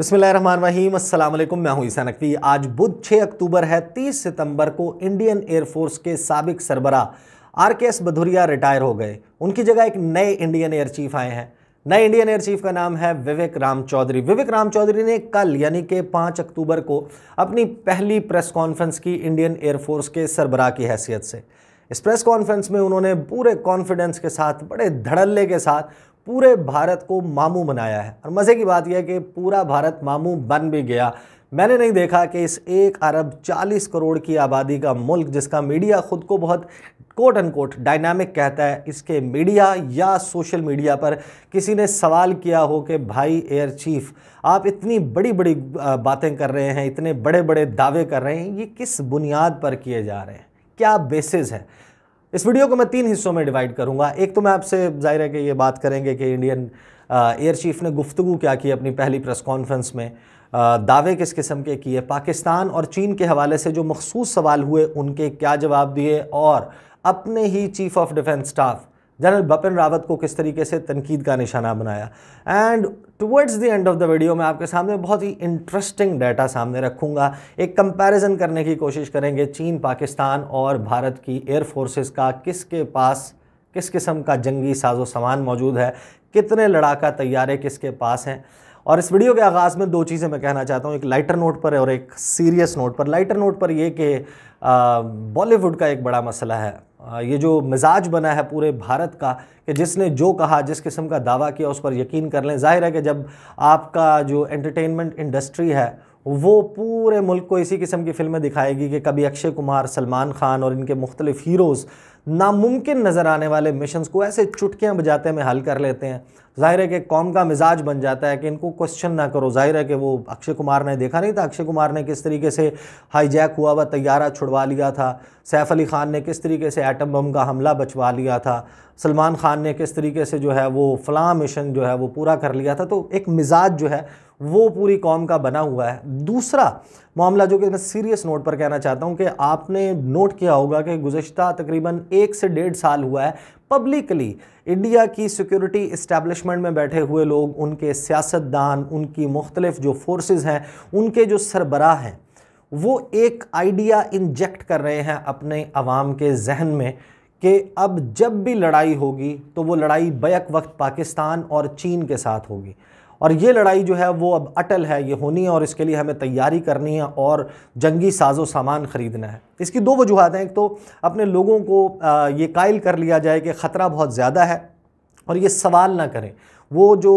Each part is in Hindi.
बसमिल मैं हूं ईसा नकवी आज बुध 6 अक्टूबर है 30 सितंबर को इंडियन एयरफोर्स के सबक सरबरा R K S Bhadauria retire हो गए उनकी जगह एक नए इंडियन एयर चीफ आए हैं नए इंडियन एयर चीफ का नाम है विवेक राम चौधरी विवेक राम चौधरी ने कल यानी कि 5 अक्टूबर को अपनी पहली प्रेस कॉन्फ्रेंस की इंडियन एयरफोर्स के सरबरा की हैसियत से इस प्रेस कॉन्फ्रेंस में उन्होंने पूरे कॉन्फिडेंस के साथ बड़े धड़ल्ले के साथ पूरे भारत को मामू बनाया है और मज़े की बात यह है कि पूरा भारत मामू बन भी गया मैंने नहीं देखा कि इस एक अरब चालीस करोड़ की आबादी का मुल्क जिसका मीडिया ख़ुद को बहुत कोट एंड कोट डायनामिक कहता है इसके मीडिया या सोशल मीडिया पर किसी ने सवाल किया हो कि भाई एयर चीफ आप इतनी बड़ी बड़ी बातें कर रहे हैं इतने बड़े बड़े दावे कर रहे हैं ये किस बुनियाद पर किए जा रहे हैं क्या बेसिस है इस वीडियो को मैं तीन हिस्सों में डिवाइड करूंगा एक तो मैं आपसे जाहिर है कि ये बात करेंगे कि इंडियन एयर चीफ ने गुफ्तु क्या की अपनी पहली प्रेस कॉन्फ्रेंस में दावे किस किस्म के किए पाकिस्तान और चीन के हवाले से जो मखसूस सवाल हुए उनके क्या जवाब दिए और अपने ही chief of defence staff general Bipin Rawat को किस तरीके से तनकीद का निशाना बनाया and towards the end of the video मैं आपके सामने बहुत ही इंटरेस्टिंग डाटा सामने रखूँगा एक कंपैरिजन करने की कोशिश करेंगे चीन पाकिस्तान और भारत की फोर्सेस का किसके पास किस किस्म का जंगी साजो सामान मौजूद है कितने लड़ाका तैयारे किसके पास हैं और इस वीडियो के आगाज़ में दो चीज़ें मैं कहना चाहता हूँ एक लाइटर नोट पर और एक सीरियस नोट पर लाइटर नोट पर ये कि बॉलीवुड का एक बड़ा मसला है ये जो मिजाज बना है पूरे भारत का कि जिसने जो कहा जिस किस्म का दावा किया उस पर यकीन कर लें जाहिर है कि जब आपका जो एंटरटेनमेंट इंडस्ट्री है वो पूरे मुल्क को इसी किस्म की फ़िल्में दिखाएगी कि कभी अक्षय कुमार सलमान खान और इनके मुख्तलिफ हीरोज़ नामुमकिन नज़र आने वाले मिशन को ऐसे चुटकियाँ बजाते में हल कर लेते हैं ज़ाहिर है कि कौम का मिजाज बन जाता है कि इनको क्वेश्चन ना करो ज़ाहिर है कि वो अक्षय कुमार ने देखा नहीं था अक्षय कुमार ने किस तरीके से हाईजैक हुआ हुआ तैयारा छुड़वा लिया था सैफ अली ख़ान ने किस तरीके से एटम बम का हमला बचवा लिया था सलमान ख़ान ने किस तरीके से जो है वो फ़लाँ मिशन जो है वो पूरा कर लिया था तो एक मिजाज जो है वो पूरी कौम का बना हुआ है दूसरा मामला जो कि मैं सीरियस नोट पर कहना चाहता हूँ कि आपने नोट किया होगा कि गुज्त तकरीबन एक से डेढ़ साल हुआ है पब्लिकली इंडिया की सिक्योरिटी इस्टेबलिशमेंट में बैठे हुए लोग उनके सियासतदान उनकी मुख्तलिफ जो फोर्सेज हैं उनके जो सरबराह हैं वो एक आइडिया इंजेक्ट कर रहे हैं अपने आवाम के जहन में कि अब जब भी लड़ाई होगी तो वो लड़ाई बैक वक्त पाकिस्तान और चीन के साथ होगी और ये लड़ाई जो है वो अब अटल है ये होनी है और इसके लिए हमें तैयारी करनी है और जंगी साजो सामान ख़रीदना है इसकी दो वजूहत हैं एक तो अपने लोगों को ये कायल कर लिया जाए कि ख़तरा बहुत ज़्यादा है और ये सवाल ना करें वो जो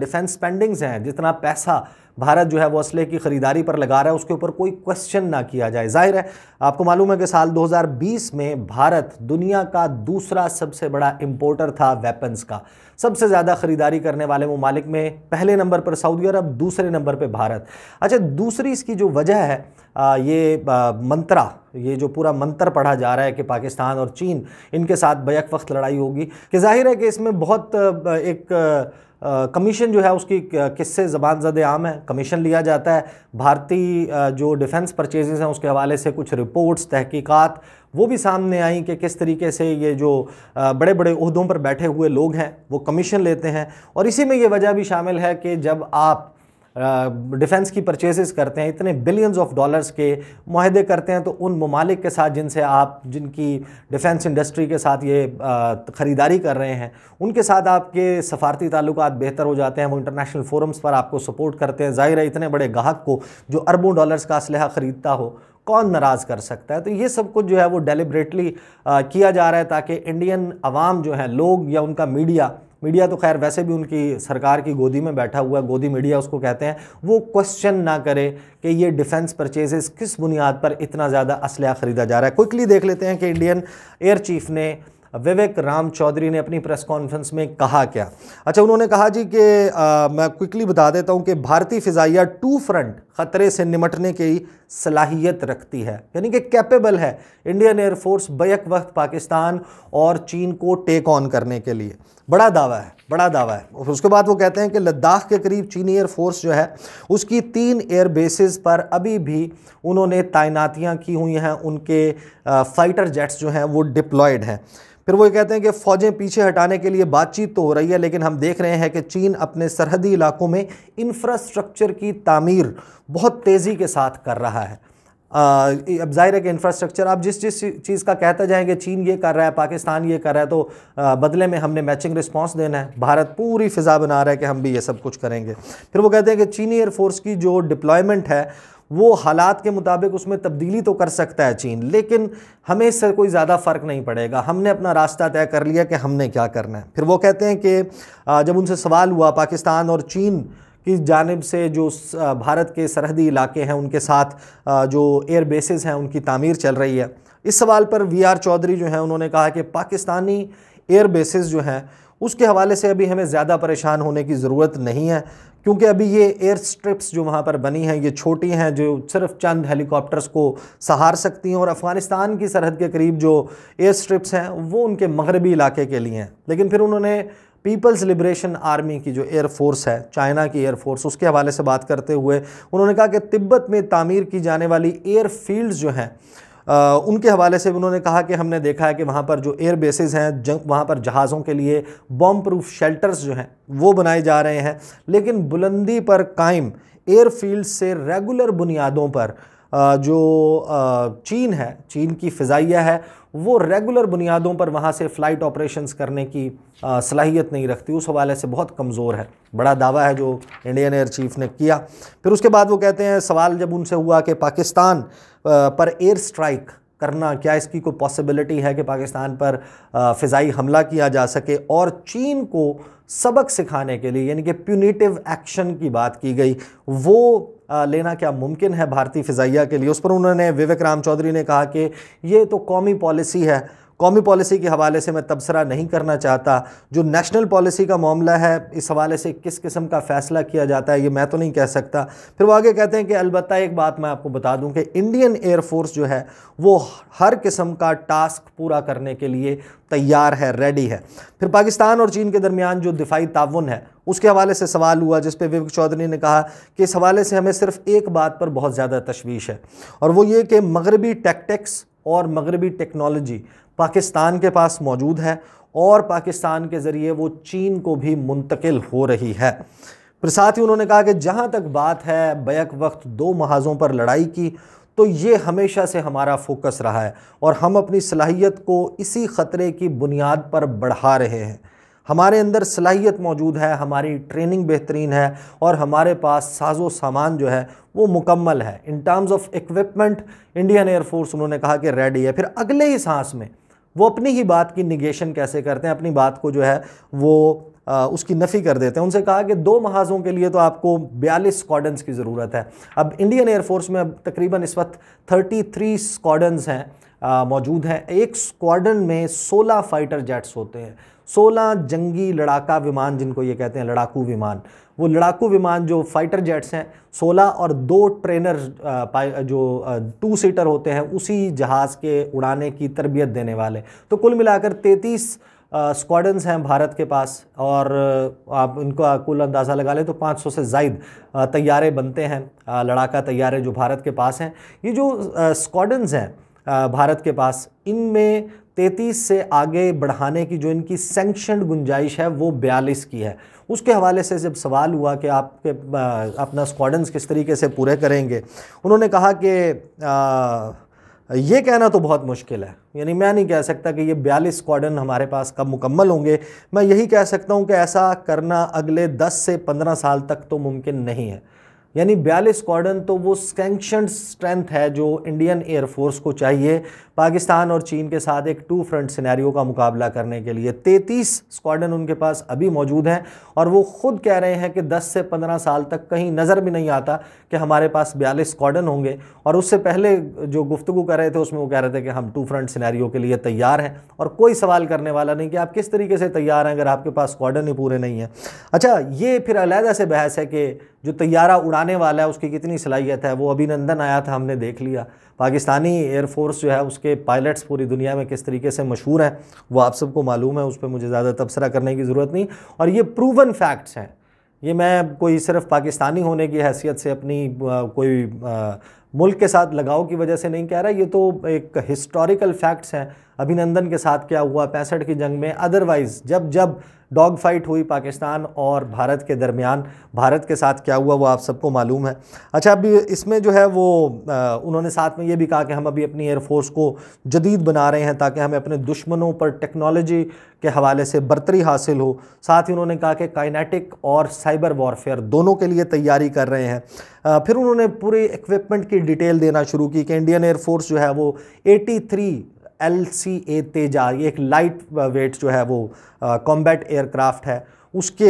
डिफेंस स्पेंडिंग्स हैं जितना पैसा भारत जो है वो असले की ख़रीदारी पर लगा रहा है उसके ऊपर कोई क्वेश्चन ना किया जाए जाहिर है आपको मालूम है कि साल 2020 में भारत दुनिया का दूसरा सबसे बड़ा इम्पोर्टर था वेपन्स का सबसे ज़्यादा ख़रीदारी करने वाले ममालिक में पहले नंबर पर सऊदी अरब दूसरे नंबर पर भारत अच्छा दूसरी इसकी जो वजह है आ, ये आ, मंत्रा ये जो पूरा मंत्र पढ़ा जा रहा है कि पाकिस्तान और चीन इनके साथ बैक वक्त लड़ाई होगी कि जाहिर है कि इसमें बहुत एक कमीशन जो है उसकी किससे ज़बान ज़द आम है कमीशन लिया जाता है भारतीय जो डिफेंस परचेजेस हैं उसके हवाले से कुछ रिपोर्ट्स तहकीकात वो भी सामने आई कि किस तरीके से ये जो बड़े बड़े अहदों पर बैठे हुए लोग हैं वो कमीशन लेते हैं और इसी में ये वजह भी शामिल है कि जब आप डिफेंस की परचेजेस करते हैं इतने बिलियंस ऑफ डॉलर्स के माहदे करते हैं तो उन ममालिक के साथ जिनसे आप जिनकी डिफेंस इंडस्ट्री के साथ ये ख़रीदारी कर रहे हैं उनके साथ आपके सफारती ताल्लुक बेहतर हो जाते हैं वो इंटरनेशनल फोरम्स पर आपको सपोर्ट करते हैं ज़ाहिर है इतने बड़े गाहक को जो अरबों डॉलर्स का असलहा ख़रीदता हो कौन नाराज़ कर सकता है तो ये सब कुछ जो है वो डेलिब्रेटली किया जा रहा है ताकि इंडियन आवाम जो है लोग या उनका मीडिया मीडिया तो खैर वैसे भी उनकी सरकार की गोदी में बैठा हुआ है गोदी मीडिया उसको कहते हैं वो क्वेश्चन ना करे कि ये डिफेंस परचेजेस किस बुनियाद पर इतना ज़्यादा असलह ख़रीदा जा रहा है क्विकली देख लेते हैं कि इंडियन एयर चीफ ने विवेक राम चौधरी ने अपनी प्रेस कॉन्फ्रेंस में कहा क्या अच्छा उन्होंने कहा जी कि मैं क्विकली बता देता हूँ कि भारतीय फ़िज़ाइया टू फ्रंट ख़तरे से निमटने की सलाहियत रखती है यानी कि कैपेबल है इंडियन एयरफोर्स बैक वक्त पाकिस्तान और चीन को टेक ऑन करने के लिए बड़ा दावा है बड़ा दावा है उसके बाद वो कहते हैं कि लद्दाख के करीब चीनी एयरफोर्स जो है उसकी तीन एयर बेसिस पर अभी भी उन्होंने तैनातियाँ की हुई हैं उनके फ़ाइटर जेट्स जो हैं वो डिप्लॉयड हैं फिर वो ये कहते हैं कि फ़ौजें पीछे हटाने के लिए बातचीत तो हो रही है लेकिन हम देख रहे हैं कि चीन अपने सरहदी इलाकों में इंफ्रास्ट्रक्चर की तामीर बहुत तेज़ी के साथ कर रहा है अब जाहिर है कि इंफ्रास्ट्रक्चर आप जिस जिस चीज़ का कहता जाएंगे चीन ये कर रहा है पाकिस्तान ये कर रहा है तो बदले में हमने मैचिंग रिस्पांस देना है भारत पूरी फिजा बना रहा है कि हम भी ये सब कुछ करेंगे फिर वो कहते हैं कि चीनी एयरफोर्स की जो डिप्लॉयमेंट है वो हालात के मुताबिक उसमें तब्दीली तो कर सकता है चीन लेकिन हमें इससे कोई ज़्यादा फ़र्क नहीं पड़ेगा हमने अपना रास्ता तय कर लिया कि हमने क्या करना है फिर वो कहते हैं कि जब उनसे सवाल हुआ पाकिस्तान और चीन इस जानब से जो भारत के सरहदी इलाके हैं उनके साथ जो एयर बेसिस हैं उनकी तामीर चल रही है इस सवाल पर वी आर चौधरी जो हैं उन्होंने कहा कि पाकिस्तानी एयर बेसिस जो हैं उसके हवाले से अभी हमें ज़्यादा परेशान होने की ज़रूरत नहीं है क्योंकि अभी ये एयर स्ट्रिप्स जो वहाँ पर बनी हैं ये छोटी हैं जो सिर्फ चंद हेलीकॉप्टर्स को सहार सकती हैं और अफ़गानिस्तान की सरहद के करीब जो एयर स्ट्रिप्स हैं वो उनके मगरबी इलाके के लिए हैं लेकिन फिर उन्होंने पीपल्स लिबरेशन आर्मी की जो एयरफोर्स है चाइना की एयरफोर्स उसके हवाले से बात करते हुए उन्होंने कहा कि तिब्बत में तामीर की जाने वाली एयरफील्ड्स जो हैं आ, उनके हवाले से उन्होंने कहा कि हमने देखा है कि वहाँ पर जो एयर बेसिस हैं जंग वहाँ पर जहाज़ों के लिए बॉम्ब प्रूफ शेल्टर्स जो हैं वो बनाए जा रहे हैं लेकिन बुलंदी पर कायम एयरफील्ड से रेगुलर बुनियादों पर आ, जो आ, चीन है चीन की फ़िज़ाइया है वो रेगुलर बुनियादों पर वहाँ से फ़्लाइट ऑपरेशंस करने की सलाहियत नहीं रखती उस हवाले से बहुत कमज़ोर है बड़ा दावा है जो इंडियन एयर चीफ ने किया फिर उसके बाद वो कहते हैं सवाल जब उनसे हुआ कि पाकिस्तान पर एयर स्ट्राइक करना क्या इसकी कोई पॉसिबिलिटी है कि पाकिस्तान पर फ़िज़ाई हमला किया जा सके और चीन को सबक सिखाने के लिए यानी कि प्यूनिटिव एक्शन की बात की गई वो लेना क्या मुमकिन है भारतीय फ़िज़ाइया के लिए उस पर उन्होंने विवेक राम चौधरी ने कहा कि ये तो कौमी पॉलिसी है कौमी पॉलिसी के हवाले से मैं तबसरा नहीं करना चाहता जो नेशनल पॉलिसी का मामला है इस हवाले से किस किस्म का फ़ैसला किया जाता है ये मैं तो नहीं कह सकता फिर वो आगे कहते हैं कि अलबत् एक बात मैं आपको बता दूँ कि इंडियन एयरफोर्स जो है वो हर किस्म का टास्क पूरा करने के लिए तैयार है रेडी है फिर पाकिस्तान और चीन के दरमियान जो दिफाई ताउन है उसके हवाले से सवाल हुआ जिस पर विवेक चौधरी ने कहा कि इस हवाले से हमें सिर्फ एक बात पर बहुत ज़्यादा तशवीश है और वो ये कि मगरबी टेक्टिक्स और मगरबी टेक्नोलॉजी पाकिस्तान के पास मौजूद है और पाकिस्तान के ज़रिए वो चीन को भी मुंतकिल हो रही है फिर साथ ही उन्होंने कहा कि जहाँ तक बात है बैक वक्त दो महाजों पर लड़ाई की तो ये हमेशा से हमारा फोकस रहा है और हम अपनी सलाहियत को इसी ख़तरे की बुनियाद पर बढ़ा रहे हैं हमारे अंदर सलाहियत मौजूद है हमारी ट्रेनिंग बेहतरीन है और हमारे पास साजो सामान जो है वो मुकम्मल है in terms of equipment Indian air force उन्होंने कहा कि रेडी है फिर अगले ही सांस में वो अपनी ही बात की निगेशन कैसे करते हैं अपनी बात को जो है वो आ, उसकी नफ़ी कर देते हैं उनसे कहा कि दो महाजों के लिए तो आपको बयालीस स्कॉडन्स की ज़रूरत है अब इंडियन एयरफोर्स में अब तकरीबन इस वक्त थर्टी थ्री स्कॉडन्स हैं मौजूद हैं एक स्क्वाडन में सोलह फ़ाइटर जेट्स होते हैं 16 जंगी लड़ाका विमान जिनको ये कहते हैं लड़ाकू विमान वो लड़ाकू विमान जो फाइटर जेट्स हैं 16 और दो ट्रेनर जो टू सीटर होते हैं उसी जहाज़ के उड़ाने की तरबियत देने वाले तो कुल मिलाकर तैंतीस स्क्वाडन्स हैं भारत के पास और आप इनका कुल अंदाज़ा लगा लें तो 500 से जायद तैयारे बनते हैं लड़ाका तैयारे जो भारत के पास हैं ये जो स्क्वाडन्स हैं भारत के पास इनमें तैतीस से आगे बढ़ाने की जो इनकी सेंक्शन गुंजाइश है वो बयालीस की है उसके हवाले से जब सवाल हुआ कि आपके अपना स्क्वाडन्स किस तरीके से पूरे करेंगे उन्होंने कहा कि ये कहना तो बहुत मुश्किल है यानी मैं नहीं कह सकता कि ये बयालीस स्क्वाडन हमारे पास कब मुकम्मल होंगे मैं यही कह सकता हूँ कि ऐसा करना अगले दस से पंद्रह साल तक तो मुमकिन नहीं है यानी बयालीस स्क्वाडन तो वो सेंक्शन स्ट्रेंथ है जो इंडियन एयरफोर्स को चाहिए पाकिस्तान और चीन के साथ एक टू फ्रंट सिनेरियो का मुकाबला करने के लिए तैतीस स्क्वाडन उनके पास अभी मौजूद हैं और वो खुद कह रहे हैं कि 10 से 15 साल तक कहीं नज़र भी नहीं आता कि हमारे पास बयालीस स्क्वाडन होंगे और उससे पहले जो गुफ्तु कर रहे थे उसमें वो कह रहे थे कि हम टू फ्रंट सिनेरियो के लिए तैयार हैं और कोई सवाल करने वाला नहीं कि आप किस तरीके से तैयार हैं अगर आपके पास स्क्वाडन ही पूरे नहीं हैं अच्छा ये फिर अलहदा से बहस है कि जो तैयारा उड़ान आने वाला है उसकी कितनी सलाहियत है वो अभिनंदन आया था हमने देख लिया पाकिस्तानी एयरफोर्स जो है उसके पायलट्स पूरी दुनिया में किस तरीके से मशहूर हैं वो आप सबको मालूम है उस पर मुझे ज़्यादा तबसरा करने की ज़रूरत नहीं और ये प्रूवन फैक्ट्स हैं ये मैं कोई सिर्फ पाकिस्तानी होने की हैसियत से अपनी आ, कोई आ, मुल्क के साथ लगाव की वजह से नहीं कह रहा ये तो एक हिस्टोरिकल फैक्ट्स हैं अभिनंदन के साथ क्या हुआ पैंसठ की जंग में अदरवाइज़ जब जब डॉग फाइट हुई पाकिस्तान और भारत के दरमियान भारत के साथ क्या हुआ वो आप सबको मालूम है अच्छा अभी इसमें जो है वो आ, उन्होंने साथ में ये भी कहा कि हम अभी अपनी एयरफोर्स को जदीद बना रहे हैं ताकि हमें अपने दुश्मनों पर टेक्नोलॉजी के हवाले से बरतरी हासिल हो साथ ही उन्होंने कहा कि काइनेटिक और साइबर वॉरफेयर दोनों के लिए तैयारी कर रहे हैं आ, फिर उन्होंने पूरे इक्विपमेंट की डिटेल देना शुरू की कि इंडियन एयरफोर्स जो है वो A T L C A Tejas ये एक लाइट वेट जो है वो कॉम्बैट एयरक्राफ्ट है उसके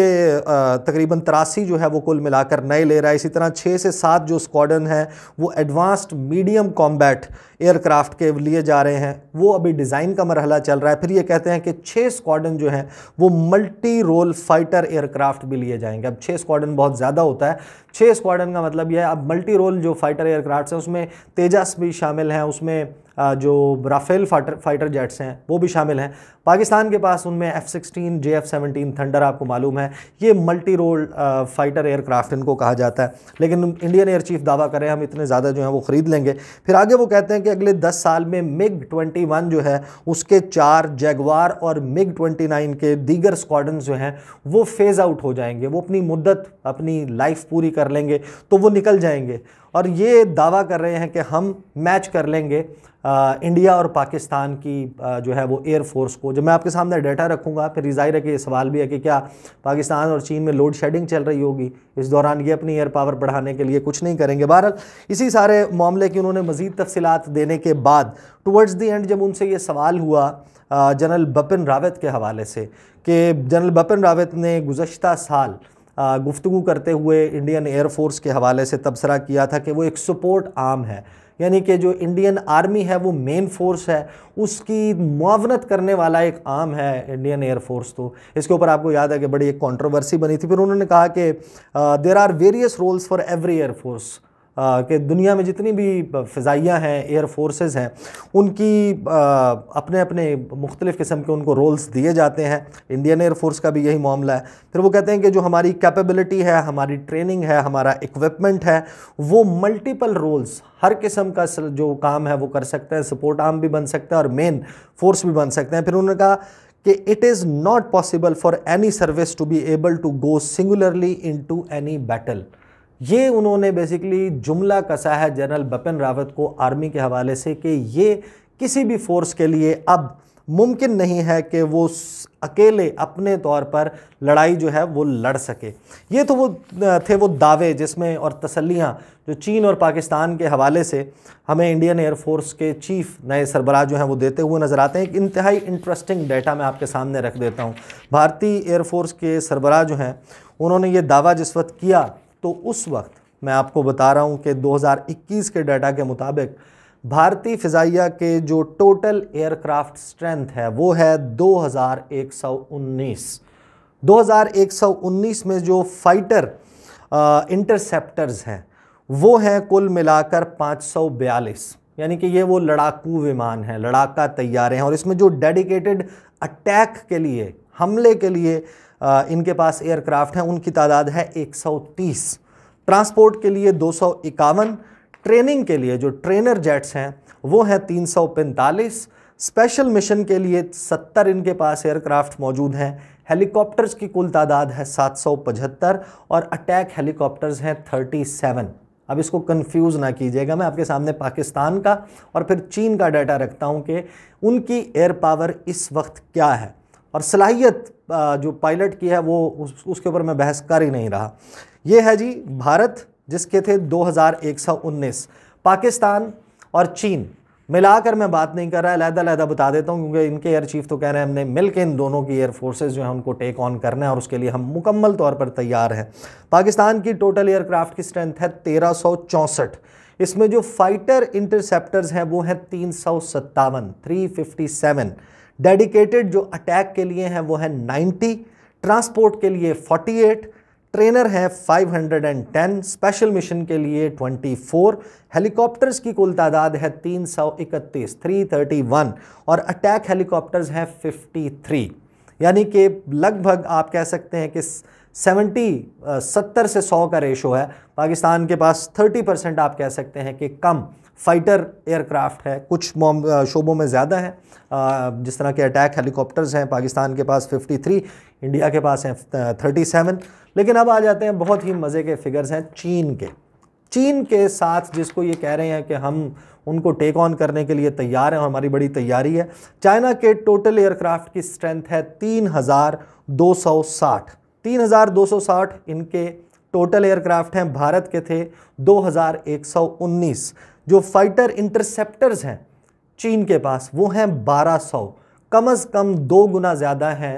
तकरीबन तिरासी जो है वो कुल मिलाकर नए ले रहा है इसी तरह छः से सात जो स्क्वाडन है वो एडवांस्ड मीडियम कॉम्बैट एयरक्राफ्ट के लिए जा रहे हैं वो अभी डिज़ाइन का मरहला चल रहा है फिर ये कहते हैं कि छः स्क्वाडन जो हैं वो मल्टी रोल फाइटर एयरक्राफ्ट भी लिए जाएंगे अब छः स्क्वाडन बहुत ज़्यादा होता है छः स्क्वाडन का मतलब यह है अब मल्टी रोल जो फाइटर एयरक्राफ्ट हैं उसमें तेजस भी शामिल हैं उसमें जो राफेल फाइटर जेट्स हैं वो भी शामिल हैं पाकिस्तान के पास उनमें F sixteen J F seventeen thunder आपको मालूम है ये मल्टी रोल फाइटर एयरक्राफ्ट इनको कहा जाता है लेकिन इंडियन एयर चीफ दावा कर रहे हैं हम इतने ज़्यादा जो है वो ख़रीद लेंगे फिर आगे वो कहते हैं कि अगले दस साल में मिग ट्वेंटी वन जो है उसके चार जैगवार और मिग ट्वेंटी नाइन के दीगर स्क्वाडन जो हैं वो फेज़ आउट हो जाएंगे वो अपनी मुद्दत अपनी लाइफ पूरी कर लेंगे तो वो निकल जाएंगे और ये दावा कर रहे हैं कि हम मैच कर लेंगे आ, इंडिया और पाकिस्तान की आ, जो है वो एयरफोर्स को जब मैं आपके सामने डाटा रखूँगा फिर जाहिर है कि सवाल भी है कि क्या पाकिस्तान और चीन में लोड शेडिंग चल रही होगी इस दौरान ये अपनी एयर पावर बढ़ाने के लिए कुछ नहीं करेंगे बहरहाल इसी सारे मामले की उन्होंने मज़ीद तफसीत देने के बाद टूवर्ड्स दी एंड जब उनसे ये सवाल हुआ जनरल बपिन रावत के हवाले से कि जनरल बपिन रावत ने गुज्त साल गुफ्तु करते हुए इंडियन एयरफोर्स के हवाले से तबसरा किया था कि वो एक सपोर्ट आर्म है यानी कि जो इंडियन आर्मी है वो मेन फोर्स है उसकी मुआवनत करने वाला एक आम है इंडियन एयरफोर्स तो इसके ऊपर आपको याद है कि बड़ी एक कॉन्ट्रोवर्सी बनी थी फिर उन्होंने कहा कि there are various roles for every air force कि दुनिया में जितनी भी फ़जाइयाँ हैं एयर फोर्सेस हैं उनकी अपने अपने मुख्तलिफ़ किस्म के उनको रोल्स दिए जाते हैं इंडियन एयर फोर्स का भी यही मामला है फिर वो कहते हैं कि जो हमारी कैपेबिलिटी है हमारी ट्रेनिंग है हमारा इक्विपमेंट है वो मल्टीपल रोल्स हर किस्म का जो काम है वो कर सकते हैं सपोर्ट आर्म भी बन सकते हैं और मेन फोर्स भी बन सकते हैं फिर उन्होंने कहा कि it is not possible for any service to be able to go singularly into any battle ये उन्होंने बेसिकली जुमला कसा है जनरल बपिन रावत को आर्मी के हवाले से कि ये किसी भी फोर्स के लिए अब मुमकिन नहीं है कि वो अकेले अपने तौर पर लड़ाई जो है वो लड़ सके ये तो वो थे वो दावे जिसमें और तसलियाँ जो चीन और पाकिस्तान के हवाले से हमें इंडियन एयरफोर्स के चीफ नए सरबराह जो हैं वो देते हुए नज़र आते हैं एक इंतहाई इंटरेस्टिंग डेटा मैं आपके सामने रख देता हूँ भारतीय एयरफोर्स के सरबराह जो हैं उन्होंने ये दावा जिस वक्त किया तो उस वक्त मैं आपको बता रहा हूँ कि 2021 के डाटा के मुताबिक भारतीय फ़िज़ाइया के जो टोटल एयरक्राफ्ट स्ट्रेंथ है वो है 2119 2119 में जो फाइटर आ, इंटरसेप्टर्स हैं वो हैं कुल मिलाकर 542 यानी कि ये वो लड़ाकू विमान हैं लड़ाका तैयारे हैं और इसमें जो डेडिकेटेड अटैक के लिए हमले के लिए इनके पास एयरक्राफ्ट हैं उनकी तादाद है 130 ट्रांसपोर्ट के लिए दो ट्रेनिंग के लिए जो ट्रेनर जेट्स हैं वो हैं तीन स्पेशल मिशन के लिए 70 इनके पास एयरक्राफ्ट मौजूद हैं हेलीकॉप्टर्स की कुल तादाद है 775 और अटैक हेलीकॉप्टर्स हैं 37 अब इसको कंफ्यूज ना कीजिएगा मैं आपके सामने पाकिस्तान का और फिर चीन का डाटा रखता हूं कि उनकी एयर पावर इस वक्त क्या है और सलाहियत जो पायलट की है वो उस, उसके ऊपर मैं बहस कर ही नहीं रहा ये है जी भारत जिसके थे 2119 पाकिस्तान और चीन मिलाकर मैं बात नहीं कर रहा अलहदा अलहदा बता देता हूँ क्योंकि इनके एयर चीफ तो कह रहे हैं हमने मिल के इन दोनों की एयर फोर्सेस जो हैं उनको टेक ऑन करना है और उसके लिए हम मुकम्मल तौर पर तैयार हैं पाकिस्तान की टोटल एयरक्राफ्ट की स्ट्रेंथ है तेरह इसमें जो फाइटर इंटरसेप्टर्स हैं वो हैं तीन सौ सत्तावन थ्री फिफ्टी सेवन डेडिकेटेड जो अटैक के लिए हैं वो है 90 ट्रांसपोर्ट के लिए 48 ट्रेनर हैं 510 स्पेशल मिशन के लिए 24 हेलीकॉप्टर्स की कुल तादाद है 331 331 और अटैक हेलीकॉप्टर्स हैं 53 यानी कि लगभग आप कह सकते हैं कि 70 सत्तर से 100 का रेशो है पाकिस्तान के पास 30 परसेंट आप कह सकते हैं कि कम फाइटर एयरक्राफ्ट है कुछ शोबों में ज़्यादा है जिस तरह के अटैक हेलीकॉप्टर्स हैं पाकिस्तान के पास 53 इंडिया के पास हैं 37 लेकिन अब आ जाते हैं बहुत ही मज़े के फिगर्स हैं चीन के चीन के साथ जिसको ये कह रहे हैं कि हम उनको टेक ऑन करने के लिए तैयार हैं और हमारी बड़ी तैयारी है चाइना के टोटल एयरक्राफ्ट की स्ट्रेंथ है तीन हज़ार दो सौ साठ तीन हज़ार दो सौ साठ इनके टोटल एयरक्राफ्ट हैं भारत के थे दो हज़ार एक सौ उन्नीस जो फाइटर इंटरसेप्टर्स हैं चीन के पास वो हैं 1200 कम अज़ कम दो गुना ज़्यादा हैं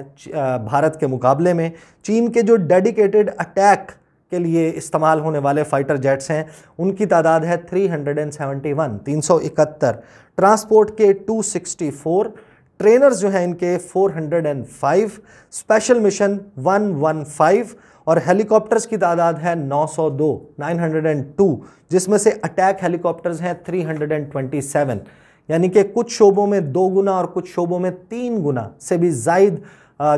भारत के मुकाबले में चीन के जो डेडिकेटेड अटैक के लिए इस्तेमाल होने वाले फ़ाइटर जेट्स हैं उनकी तादाद है 371 371 ट्रांसपोर्ट के 264 ट्रेनर्स जो हैं इनके 405 स्पेशल मिशन 115 और हेलीकॉप्टर्स की तादाद है 902 902 जिसमें से अटैक हेलीकॉप्टर्स हैं 327 यानी कि कुछ शोबों में दो गुना और कुछ शोबों में तीन गुना से भी जायद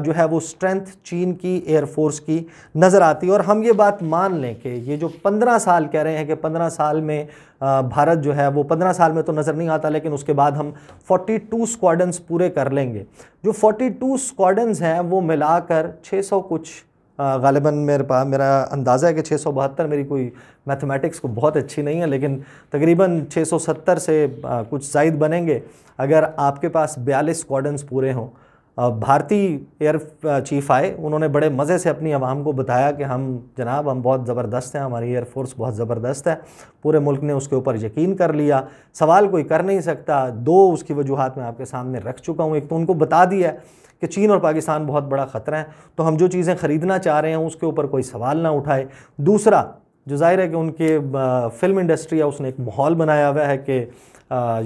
जो है वो स्ट्रेंथ चीन की एयरफोर्स की नज़र आती है और हम ये बात मान लें कि ये जो पंद्रह साल कह रहे हैं कि पंद्रह साल में भारत जो है वो पंद्रह साल में तो नज़र नहीं आता लेकिन उसके बाद हम फोर्टी टू स्क्वाडन्स पूरे कर लेंगे जो फोर्टी टू स्क्वाडन्स हैं वो मिलाकर छः सौ कुछ गालिबा मेरे पास मेरा अंदाज़ा है कि छः सौ बहत्तर मेरी कोई मैथमेटिक्स को बहुत अच्छी नहीं है लेकिन तकरीबन छः सौ सत्तर से आ, कुछ जायद बनेंगे अगर आपके पास बयालीस स्क्वाडन्स पूरे हों भारतीय एयर चीफ आए उन्होंने बड़े मज़े से अपनी आवाम को बताया कि हम जनाब हम बहुत ज़बरदस्त हैं हमारी एयरफोर्स बहुत ज़बरदस्त है पूरे मुल्क ने उसके ऊपर यकीन कर लिया सवाल कोई कर नहीं सकता दो उसकी वजूहत मैं आपके सामने रख चुका हूँ एक तो उनको बता दिया है कि चीन और पाकिस्तान बहुत बड़ा ख़तरा है तो हम जो चीज़ें ख़रीदना चाह रहे हैं उसके ऊपर कोई सवाल ना उठाए दूसरा जो जाहिर है कि उनके फिल्म इंडस्ट्री है उसने एक माहौल बनाया हुआ है कि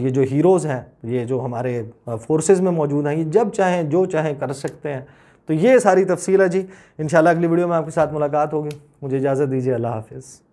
ये जो हीरोज़ हैं ये जो हमारे फोर्सेस में मौजूद हैं ये जब चाहें जो चाहें कर सकते हैं तो ये सारी तफसील है जी इन अगली वीडियो में आपके साथ मुलाकात होगी मुझे इजाज़त दीजिए अल्लाह हाफिज़